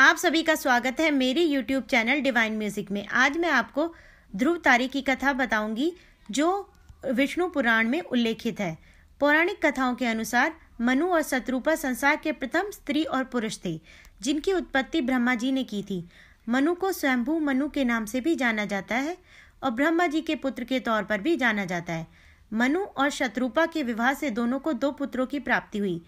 आप सभी का स्वागत है मेरी यूट्यूब चैनल डिवाइन म्यूजिक में आज मैं आपको ध्रुव तारी की कथा बताऊंगी जो विष्णु पुराण में उल्लेखित है पौराणिक कथाओं के अनुसार मनु और शत्रुपा संसार के प्रथम स्त्री और पुरुष थे जिनकी उत्पत्ति ब्रह्मा जी ने की थी मनु को स्वयंभू मनु के नाम से भी जाना जाता है और ब्रह्मा जी के पुत्र के तौर पर भी जाना जाता है मनु और शत्रुपा के विवाह से दोनों को दो पुत्रों की प्राप्ति हुई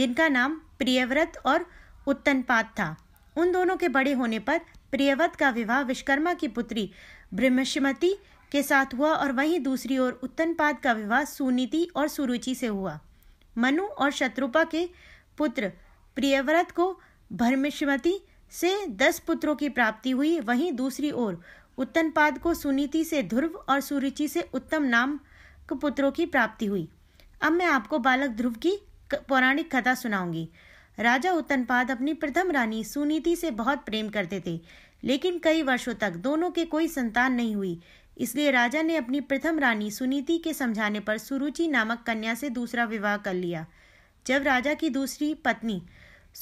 जिनका नाम प्रियव्रत और उत्तनपात था उन दोनों के बड़े होने पर प्रियवत का विवाह विश्वकर्मा की पुत्री ब्रह्मश्मती के साथ हुआ और वहीं दूसरी ओर उत्तनपाद का विवाह सुनीति और सुरुचि से हुआ मनु और शत्रुपा के पुत्र प्रियव्रत को भर्मिष्मती से दस पुत्रों की प्राप्ति हुई वहीं दूसरी ओर उत्तनपाद को सुनीति से ध्रुव और सुरुचि से उत्तम नाम पुत्रों की प्राप्ति हुई अब मैं आपको बालक ध्रुव की पौराणिक कथा सुनाऊंगी राजा उत्तनपाद अपनी प्रथम रानी सुनीति से बहुत प्रेम करते थे लेकिन कई वर्षों तक दोनों के कोई संतान नहीं हुई इसलिए राजा ने अपनी प्रथम रानी सुनीति के समझाने पर सुरुचि नामक कन्या से दूसरा विवाह कर लिया जब राजा की दूसरी पत्नी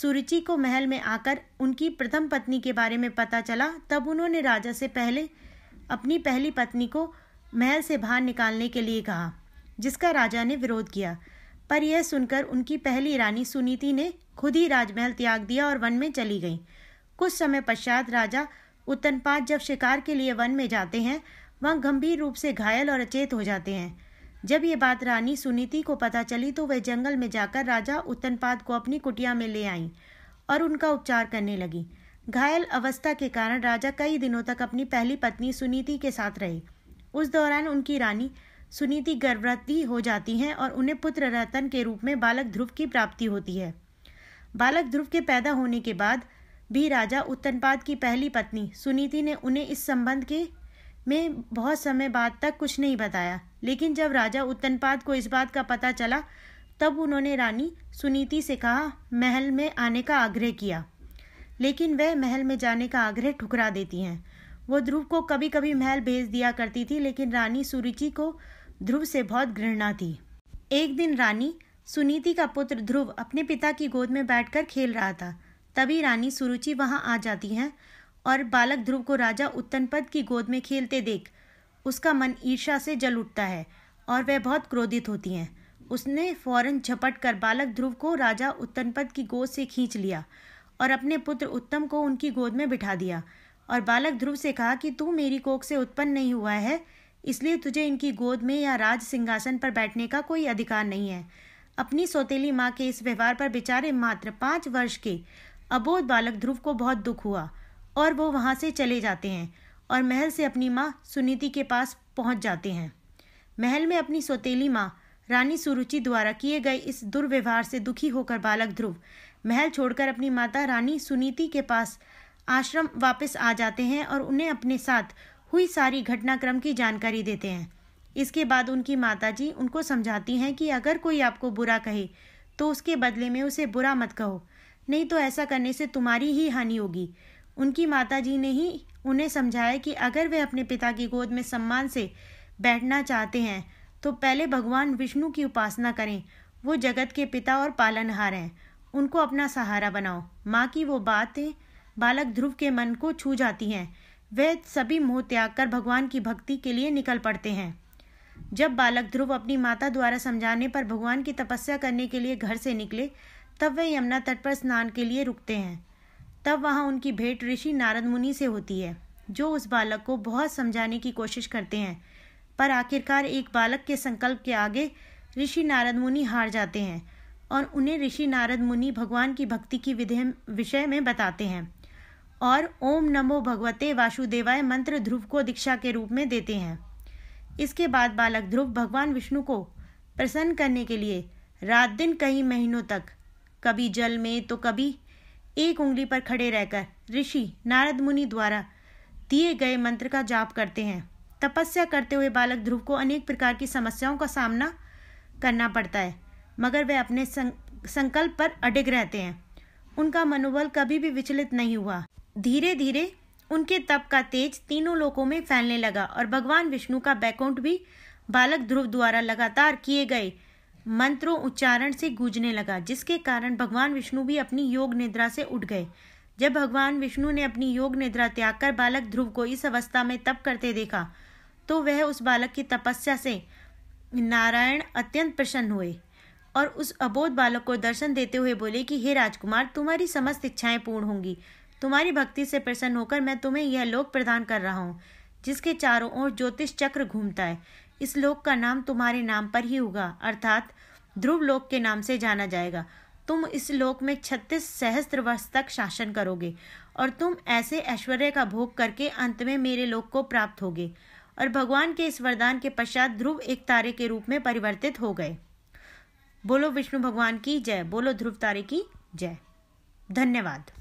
सुरुचि को महल में आकर उनकी प्रथम पत्नी के बारे में पता चला तब उन्होंने राजा से पहले अपनी पहली पत्नी को महल से बाहर निकालने के लिए कहा जिसका राजा ने विरोध किया पर यह सुनकर उनकी पहली रानी सुनीति ने खुद ही राजमहल त्याग दिया और वन में चली गई कुछ समय पश्चात राजा उत्तनपाद जब शिकार के लिए वन में जाते हैं वह गंभीर रूप से घायल और अचेत हो जाते हैं जब ये बात रानी सुनीति को पता चली तो वह जंगल में जाकर राजा उत्तनपाद को अपनी कुटिया में ले आईं और उनका उपचार करने लगी घायल अवस्था के कारण राजा कई दिनों तक अपनी पहली पत्नी सुनीति के साथ रहे उस दौरान उनकी रानी सुनीति गर्भवती हो जाती हैं और उन्हें पुत्र रतन के रूप में बालक ध्रुव की प्राप्ति होती है बालक ध्रुव के पैदा होने के बाद भी राजा उत्तनपाद की पहली पत्नी सुनीति ने उन्हें इस संबंध के में बहुत समय बाद तक कुछ नहीं बताया लेकिन जब राजा उत्तनपाद को इस बात का पता चला तब उन्होंने रानी सुनीति से कहा महल में आने का आग्रह किया लेकिन वह महल में जाने का आग्रह ठुकरा देती हैं वो ध्रुव को कभी कभी महल भेज दिया करती थी लेकिन रानी सुरुचि को ध्रुव से बहुत घृणा थी एक दिन रानी सुनीति का पुत्र ध्रुव अपने पिता की गोद में बैठकर खेल रहा था तभी रानी सुरुचि वहां आ जाती है और बालक ध्रुव को राजा उत्तनपद की गोद में खेलते देख उसका मन ईर्षा से जल उठता है और वह बहुत क्रोधित होती हैं उसने फौरन झपट कर बालक ध्रुव को राजा उत्तनपद की गोद से खींच लिया और अपने पुत्र उत्तम को उनकी गोद में बिठा दिया और बालक ध्रुव से कहा कि तू मेरी कोख से उत्पन्न नहीं हुआ है इसलिए तुझे इनकी गोद में या राज सिंहासन पर बैठने का कोई अधिकार नहीं है अपनी सौतेली माँ के इस व्यवहार पर बेचारे मात्र पांच वर्ष के अबोध बालक ध्रुव को बहुत दुख हुआ और वो वहां से चले जाते हैं और महल से अपनी माँ सुनीति के पास पहुंच जाते हैं महल में अपनी सौतेली माँ रानी सुरुचि द्वारा किए गए इस दुर्व्यवहार से दुखी होकर बालक ध्रुव महल छोड़कर अपनी माता रानी सुनीति के पास आश्रम वापस आ जाते हैं और उन्हें अपने साथ हुई सारी घटनाक्रम की जानकारी देते हैं इसके बाद उनकी माताजी उनको समझाती हैं कि अगर कोई आपको बुरा कहे तो उसके बदले में उसे बुरा मत कहो नहीं तो ऐसा करने से तुम्हारी ही हानि होगी उनकी माताजी ने ही उन्हें समझाया कि अगर वे अपने पिता की गोद में सम्मान से बैठना चाहते हैं तो पहले भगवान विष्णु की उपासना करें वो जगत के पिता और पालनहार हैं उनको अपना सहारा बनाओ माँ की वो बातें बालक ध्रुव के मन को छू जाती हैं वे सभी मोह त्याग कर भगवान की भक्ति के लिए निकल पड़ते हैं जब बालक ध्रुव अपनी माता द्वारा समझाने पर भगवान की तपस्या करने के लिए घर से निकले तब वे यमुना तट पर स्नान के लिए रुकते हैं तब वहाँ उनकी भेंट ऋषि नारद मुनि से होती है जो उस बालक को बहुत समझाने की कोशिश करते हैं पर आखिरकार एक बालक के संकल्प के आगे ऋषि नारद मुनि हार जाते हैं और उन्हें ऋषि नारद मुनि भगवान की भक्ति की विधेय विषय में बताते हैं और ओम नमो भगवते वासुदेवाय मंत्र ध्रुव को दीक्षा के रूप में देते हैं इसके बाद बालक ध्रुव भगवान विष्णु को प्रसन्न करने के लिए रात दिन कई महीनों तक कभी जल में तो कभी एक उंगली पर खड़े रहकर ऋषि नारद मुनि द्वारा दिए गए मंत्र का जाप करते हैं तपस्या करते हुए बालक ध्रुव को अनेक प्रकार की समस्याओं का सामना करना पड़ता है मगर वे अपने संकल्प पर अडिग रहते हैं उनका मनोबल कभी भी विचलित नहीं हुआ धीरे धीरे उनके तप का तेज तीनों लोकों में फैलने लगा और भगवान विष्णु का बैकुंठ भी बालक ध्रुव द्वारा लगातार किए गए मंत्रों उच्चारण से गूंजने लगा जिसके कारण भगवान विष्णु भी अपनी योग निद्रा से उठ गए जब भगवान विष्णु ने अपनी योग निद्रा त्याग कर बालक ध्रुव को इस अवस्था में तप करते देखा तो वह उस बालक की तपस्या से नारायण अत्यंत प्रसन्न हुए और उस अबोध बालक को दर्शन देते हुए बोले कि हे राजकुमार तुम्हारी समस्त इच्छाएं पूर्ण होंगी तुम्हारी भक्ति से प्रसन्न होकर मैं तुम्हें यह लोक प्रदान कर रहा हूँ जिसके चारों ओर ज्योतिष चक्र घूमता है इस लोक का नाम तुम्हारे नाम पर ही होगा अर्थात ध्रुव लोक के नाम से जाना जाएगा तुम इस लोक में छत्तीस सहस्त्र वर्ष तक शासन करोगे और तुम ऐसे ऐश्वर्य का भोग करके अंत में मेरे लोक को प्राप्त होगे और भगवान के इस वरदान के पश्चात ध्रुव एक तारे के रूप में परिवर्तित हो गए बोलो विष्णु भगवान की जय बोलो ध्रुव तारे की जय धन्यवाद